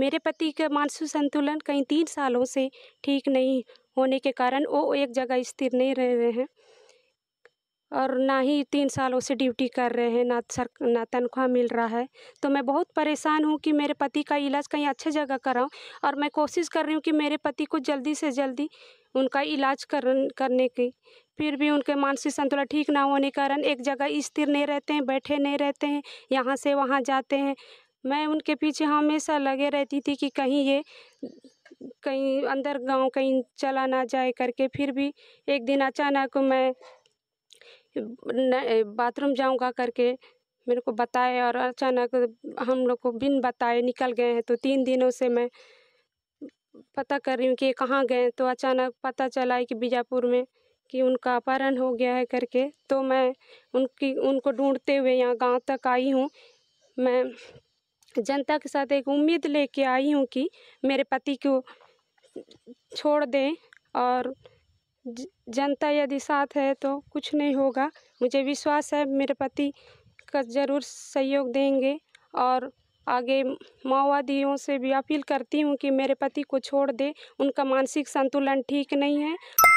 मेरे पति का मानसिक संतुलन कहीं तीन सालों से ठीक नहीं होने के कारण वो एक जगह स्थिर नहीं रह रहे हैं और ना ही तीन सालों से ड्यूटी कर रहे हैं ना सर ना तनख्वाह मिल रहा है तो मैं बहुत परेशान हूँ कि मेरे पति का इलाज कहीं अच्छे जगह कराऊँ और मैं कोशिश कर रही हूँ कि मेरे पति को जल्दी से जल्दी उनका इलाज कर करने की फिर भी उनके मानसिक संतुलन ठीक ना होने के कारण एक जगह स्थिर नहीं रहते हैं बैठे नहीं रहते हैं यहाँ से वहाँ जाते हैं मैं उनके पीछे हमेशा लगे रहती थी कि कहीं ये कहीं अंदर गाँव कहीं चला ना जाए करके फिर भी एक दिन अचानक मैं बाथरूम जाऊँगा करके मेरे को बताए और अचानक हम लोग को बिन बताए निकल गए हैं तो तीन दिनों से मैं पता कर रही हूँ कि कहाँ गए तो अचानक पता चला है कि बीजापुर में कि उनका अपहरण हो गया है करके तो मैं उनकी उनको ढूंढते हुए यहाँ गांव तक आई हूँ मैं जनता के साथ एक उम्मीद लेके आई हूँ कि मेरे पति को छोड़ दें और जनता यदि साथ है तो कुछ नहीं होगा मुझे विश्वास है मेरे पति का ज़रूर सहयोग देंगे और आगे माओवादियों से भी अपील करती हूँ कि मेरे पति को छोड़ दे उनका मानसिक संतुलन ठीक नहीं है